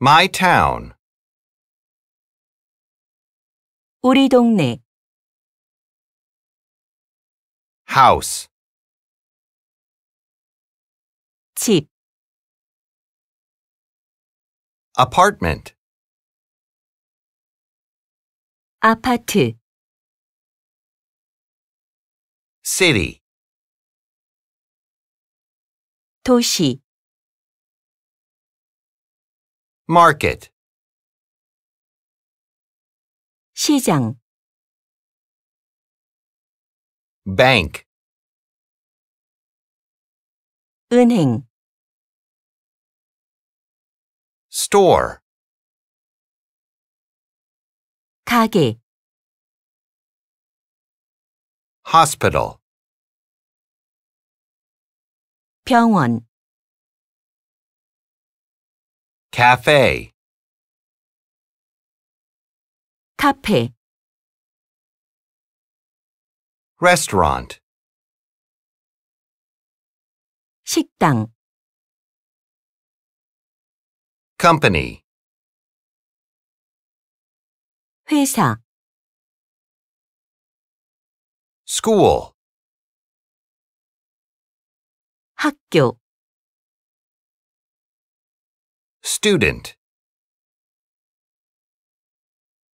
My town. 우리 동네. House. 집. Apartment. 아파트. City. 도시. Market. 시장 Bank. 은행 Store. 가게 Hospital. 병원 cafe 카페 restaurant 식당 company 회사 school 학교 student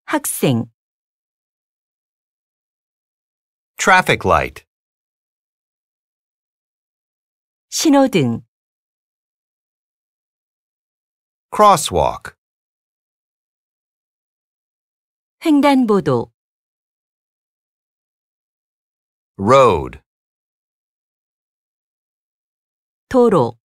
학생 traffic light 신호등 crosswalk 횡단보도 road 도로